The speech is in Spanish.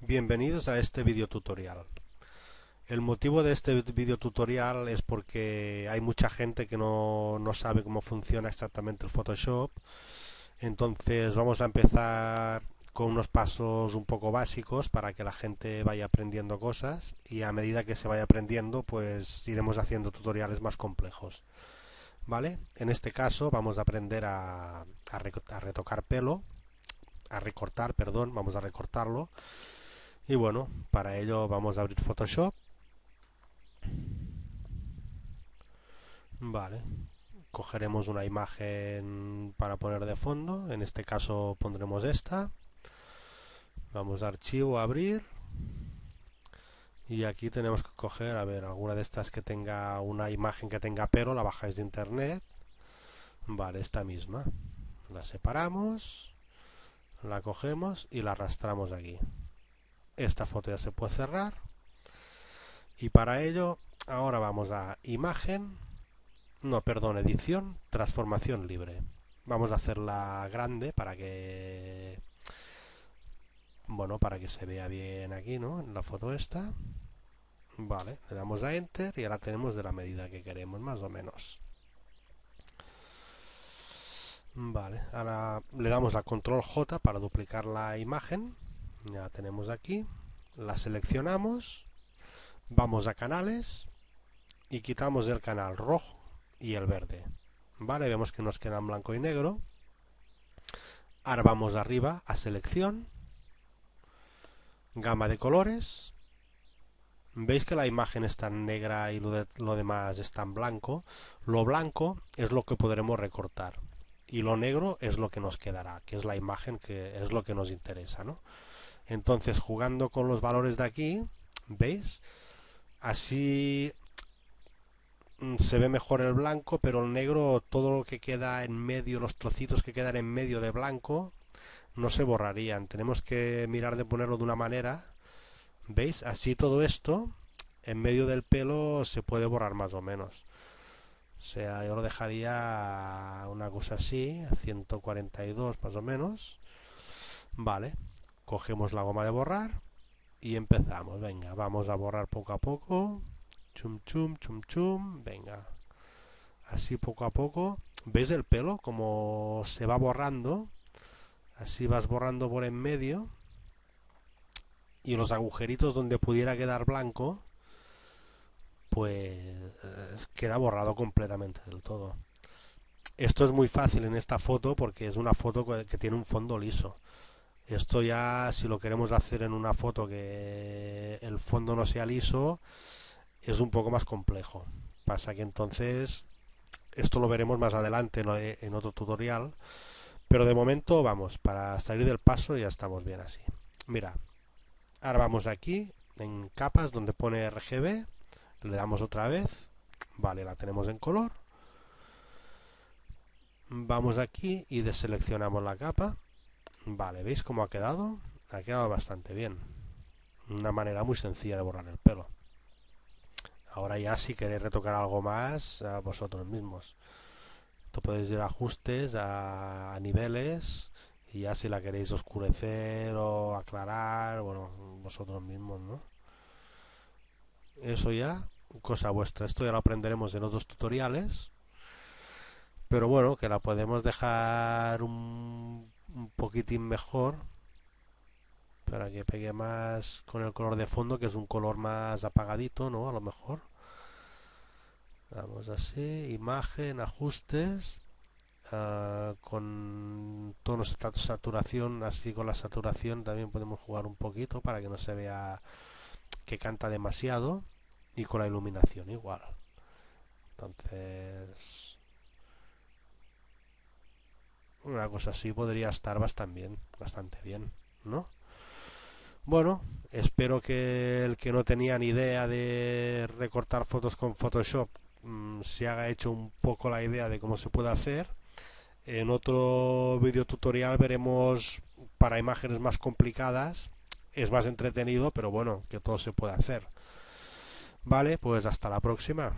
Bienvenidos a este video tutorial. El motivo de este video tutorial es porque hay mucha gente que no, sabe cómo funciona exactamente el Photoshop. Entonces vamos a empezar con unos pasos un poco básicos para que la gente vaya aprendiendo cosas y a medida que se vaya aprendiendo pues iremos haciendo tutoriales más complejos. ¿Vale? En este caso vamos a aprender a, a, retocar pelo, a recortar, perdón, vamos a recortarlo. Y bueno, para ello vamos a abrir Photoshop. Vale, cogeremos una imagen para poner de fondo, en este caso pondremos esta. Vamos a archivo, abrir. Y aquí tenemos que coger, a ver, alguna de estas que tenga una imagen que tenga pero, la bajáis de internet. Vale, esta misma. La separamos, la cogemos y la arrastramos aquí esta foto ya se puede cerrar y para ello ahora vamos a imagen no perdón edición transformación libre vamos a hacerla grande para que bueno para que se vea bien aquí no en la foto esta vale le damos a enter y ahora tenemos de la medida que queremos más o menos vale ahora le damos a control j para duplicar la imagen ya tenemos aquí, la seleccionamos, vamos a canales y quitamos el canal rojo y el verde. Vale, vemos que nos quedan blanco y negro. Ahora vamos arriba a selección, gama de colores. Veis que la imagen está negra y lo, demás está en blanco. Lo blanco es lo que podremos recortar y lo negro es lo que nos quedará, que es la imagen que es lo que nos interesa, ¿no? Entonces, jugando con los valores de aquí, ¿veis? Así mm, se ve mejor el blanco, pero el negro, todo lo que queda en medio, los trocitos que quedan en medio de blanco, no se borrarían. Tenemos que mirar de ponerlo de una manera. ¿Veis? Así todo esto, en medio del pelo, se puede borrar más o menos. O sea, yo lo dejaría una cosa así, 142 más o menos. Vale cogemos la goma de borrar y empezamos. Venga, vamos a borrar poco a poco. Chum, chum, chum, chum. Venga. Así poco a poco. ves el pelo? Como se va borrando. Así vas borrando por en medio. Y los agujeritos donde pudiera quedar blanco, pues queda borrado completamente del todo. Esto es muy fácil en esta foto porque es una foto que tiene un fondo liso esto ya, si lo queremos hacer en una foto que el fondo no sea liso, es un poco más complejo. Pasa que entonces, esto lo veremos más adelante eh, en otro tutorial, pero de momento vamos, para salir del paso ya estamos bien así. Mira, ahora vamos aquí, en capas donde pone RGB, le damos otra vez, vale, la tenemos en color. Vamos aquí y deseleccionamos la capa Vale, ¿veis cómo ha quedado? Ha quedado bastante bien. Una manera muy sencilla de borrar el pelo. Ahora ya si queréis retocar algo más a vosotros mismos. Esto podéis ir a ajustes, a, a niveles y ya si la queréis oscurecer o aclarar, bueno, vosotros mismos, ¿no? Eso ya, cosa vuestra. Esto ya lo aprenderemos en otros tutoriales. Pero bueno, que la podemos dejar un un poquitín mejor para que pegue más con el color de fondo que es un color más apagadito no a lo mejor vamos así imagen ajustes ah, con tonos de saturación así con la saturación también podemos jugar un poquito para que no se vea que canta demasiado y con la iluminación igual entonces una cosa así podría estar bastante bien, bastante bien, ¿no? Bueno, espero que el que no tenía ni idea de recortar fotos con Photoshop mm, se haga hecho un poco la idea de cómo se puede hacer. En otro video tutorial veremos para imágenes más complicadas. Es más entretenido, pero bueno, que todo se puede hacer. Vale, pues hasta la próxima.